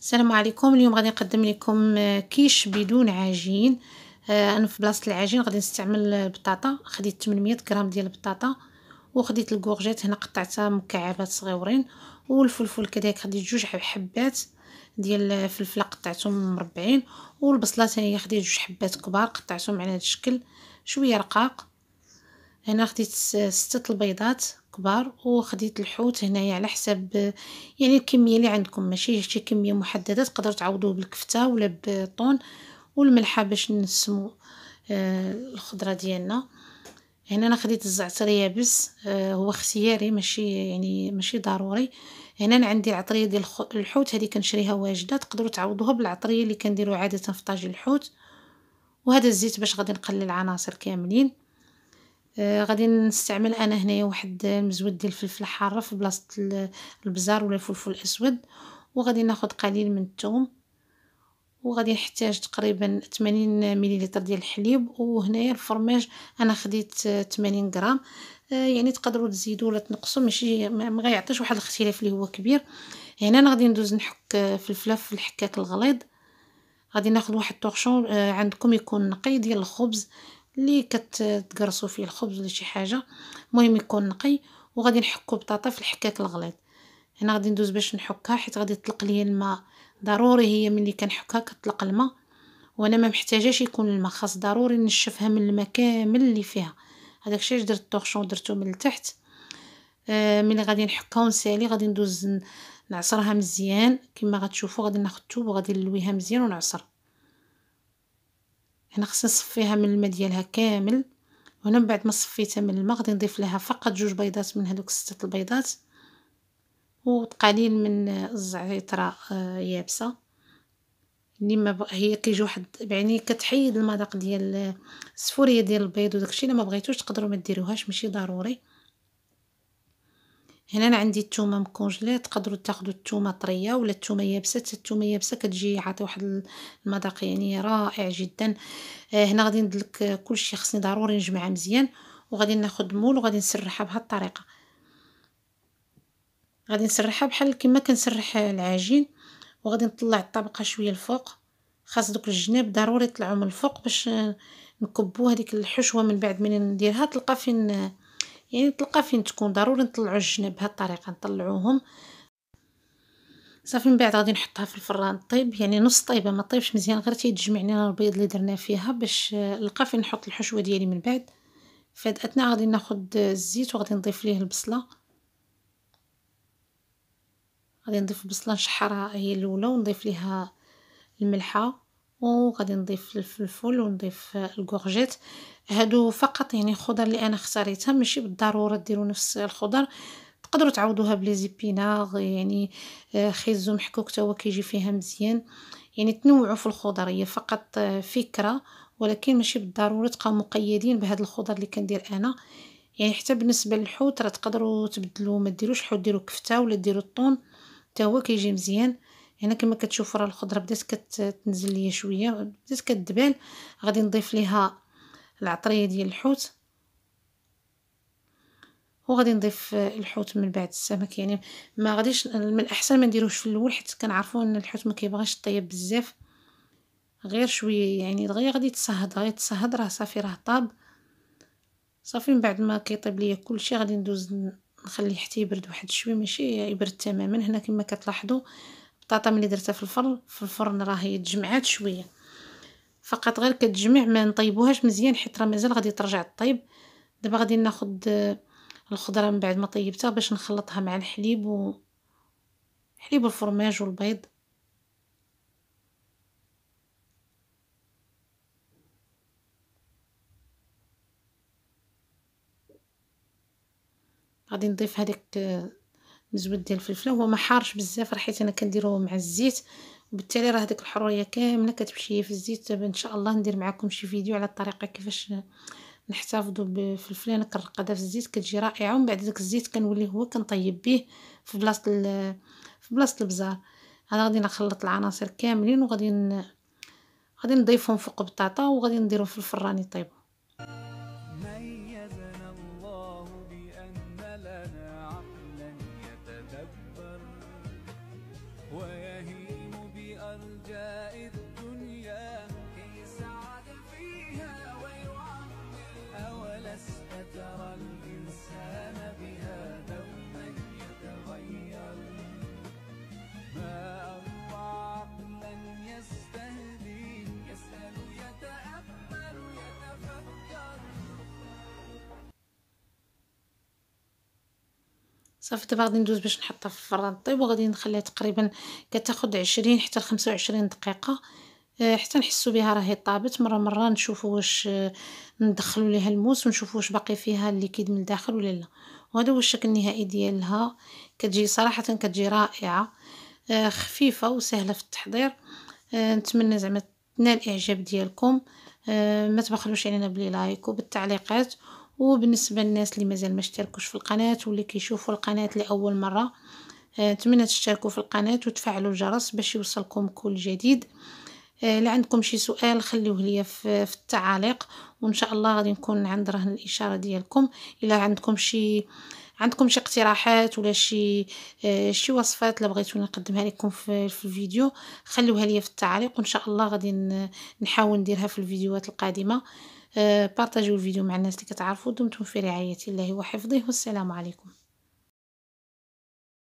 السلام عليكم اليوم غادي نقدم لكم آه، كيش بدون عجين آه، انا في بلاصه العجين غادي نستعمل البطاطا خديت 800 غرام ديال البطاطا وخديت الكورجيت هنا قطعتها مكعبات صغيورين والفلفل كذلك خديت جوج حبات ديال الفلفله قطعتهم مربعين والبصله ثاني خديت جوج حبات كبار قطعتهم على هذا الشكل شويه رقاق هنا خديت ستة البيضات كبار وخديت الحوت هنايا على حساب يعني الكميه اللي عندكم ماشي شي كميه محدده تقدر تعوضوه بالكفته ولا بالطون والملحه باش نسمو آه، الخضره ديالنا هنا انا خديت الزعتر يابس آه، هو اختياري ماشي يعني ماشي ضروري هنا انا عندي العطريه ديال الحوت هذه كنشريها واجده تقدروا تعوضوها بالعطريه اللي كنديروا عاده في طاجين الحوت وهذا الزيت باش غادي نقلي العناصر كاملين آه، غادي نستعمل انا هنايا واحد المزود ديال الفلفل حاره في بلاصه البزار ولا الفلفل الاسود وغادي ناخذ قليل من الثوم وغادي نحتاج تقريبا 80 مليلتر ديال الحليب وهنايا الفرماج انا خديت 80 غرام آه، يعني تقدروا تزيدوا ولا تنقصوا ماشي ما غيعطيش واحد الاختلاف اللي هو كبير هنا يعني انا غادي ندوز نحك فلفله في الحكاك الغليظ غادي ناخذ واحد طورشون آه، عندكم يكون نقي ديال الخبز اللي كتقرصوا فيه الخبز ولا شي حاجه المهم يكون نقي وغادي نحكو بطاطا في الحكاك الغليظ هنا غادي ندوز باش نحكها حيت غادي تطلق ليا الماء ضروري هي ملي كنحكها كتطلق الماء وانا ما محتاجاش يكون الماء خاص ضروري نشفها من الماء كامل اللي فيها هذاك الشيء درت الطوغشون درتو من التحت آه ملي غادي نحكها ونسالي غادي ندوز نعصرها مزيان كما غتشوفوا غادي ناخذ الثوب وغادي نلويها مزيان ونعصر انا خصني نصفيها من الماء ديالها كامل وهنا من بعد ما صفيتها من الماء غادي نضيف لها فقط جوج بيضات من هذوك سته البيضات وقليل من الزعتره آه، يابسه اللي يعني ما بغ... هي كيجي واحد يعني كتحيد المذاق ديال آه، السفوريه ديال البيض وداكشي الا ما بغيتوش تقدروا ما ديروهاش ماشي ضروري هنا انا عندي الثومه مكونجلي تقدروا تاخذوا الثومه طريه ولا الثومه يابسه الثومه يابسه كتجي عاطي واحد المذاق يعني رائع جدا آه، هنا غادي ندلك كلشي خصني ضروري نجمعها مزيان وغادي ناخذ مول وغادي نسرحها بهاد الطريقه غادي نسرحها بحال كما كنسرح العجين وغادي نطلع الطبقه شويه الفوق خاص دوك الجناب ضروري يطلعوا من الفوق باش نكبوا هذيك الحشوه من بعد من نديرها تلقى فين يعني تلقى فين تكون ضروري نطلعو الجناب بهاد الطريقه نطلعوهم صافي من بعد غادي نحطها في الفران طيب يعني نص طيبه ما طيبش مزيان غير تيتجمع لينا البيض اللي درنا فيها باش آه، نلقى فين نحط الحشوه ديالي من بعد في هاد الاثناء غادي ناخد الزيت وغادي نضيف ليه البصله غادي نضيف البصله نشحرها هي الاولى ونضيف ليها الملحه وغادي نضيف الفلفل ونضيف الكورجيت هادو فقط يعني الخضر اللي انا اختاريتها ماشي بالضروره ديروا نفس الخضر تقدروا تعوضوها بلي زيبيناغ يعني آه، خيزو محكوك تا هو كيجي فيها مزيان يعني تنوعوا في الخضر هي فقط آه، فكره ولكن ماشي بالضروره تبقاو مقيدين بهذا الخضر اللي كندير انا يعني حتى بالنسبه للحوت راه تقدروا تبدلوا ما ديروش حوت ديروا كفته ولا ديروا الطون حتى هو كيجي مزيان هنا كما كتشوف راه الخضره بدات كتنزل ليا شويه بدات كتبان غادي نضيف ليها العطريه ديال الحوت وغادي نضيف الحوت من بعد السمك يعني ما غاديش من الاحسن ما نديروهش في الاول حيت كنعرفوا ان الحوت ما كيبغيش الطيب بزاف غير شويه يعني دغيا غادي يتصهد غادي يتصهد راه صافي راه طاب صافي من بعد ما كيطيب ليا كلشي غادي ندوز نخليه حتى يبرد واحد شويه ماشي يبرد تماما هنا كما كتلاحظوا البطاطا ملي درتها في الفرن في الفرن راهي تجمعات شويه فقط غير كتجمع ما نطيبوهاش مزيان حيت راه مازال غادي ترجع طيب دابا غادي ناخد الخضره من بعد ما طيبتها باش نخلطها مع الحليب و حليب الفرماج والبيض غادي نضيف هذيك الزبد ديال الفلفله هو ما حارش بزاف راه حيت انا كنديرو مع الزيت وبالتالي راه ديك الحريه كامله كتمشي في الزيت دابا طيب ان شاء الله ندير معكم شي فيديو على الطريقه كيفاش نحتفظوا بالفلفله انا كنرقدها في الزيت كتجي رائعه ومن بعد داك الزيت كنولي هو كنطيب به في بلاصه في بلاصه البزار انا غادي نخلط العناصر كاملين وغادي غادي نضيفهم فوق بطاطا وغادي نديرهم في الفران يطيبوا صافي دابا غادي ندوز باش نحطها في الفران طيب وغادي نخليها تقريبا كتاخد عشرين حتى لخمسة وعشرين دقيقه آه، حتى نحسو بها راهي طابت مره مره نشوفو واش آه، ندخلو ليها الموس ونشوفو واش باقي فيها الليكيد من الداخل ولا لا وهذا هو الشكل النهائي ديالها كتجي صراحه كتجي رائعه آه، خفيفه وسهله في التحضير نتمنى زعما تنال الاعجاب ديالكم ما تبخلوش علينا بلي لايك وبالتعليقات وبالنسبه للناس اللي مازال ما اشتركوش في القناه واللي كيشوفوا القناه لاول مره آه، نتمنى تشتركوا في القناه وتفعلوا الجرس باش يوصلكم كل جديد الا آه، عندكم شي سؤال خليوه ليا في, التعاليق وان شاء الله غادي نكون عند رهن الاشاره ديالكم الا عندكم شي عندكم شي اقتراحات ولا شي آه، شي وصفات اللي بغيتوني نقدمها لكم في, في الفيديو خليوها ليا في التعاليق وان شاء الله غادي نحاول نديرها في الفيديوهات القادمه آه، بارطاجيو الفيديو مع الناس اللي كتعرفوا دمتم في رعايه الله وحفظه والسلام عليكم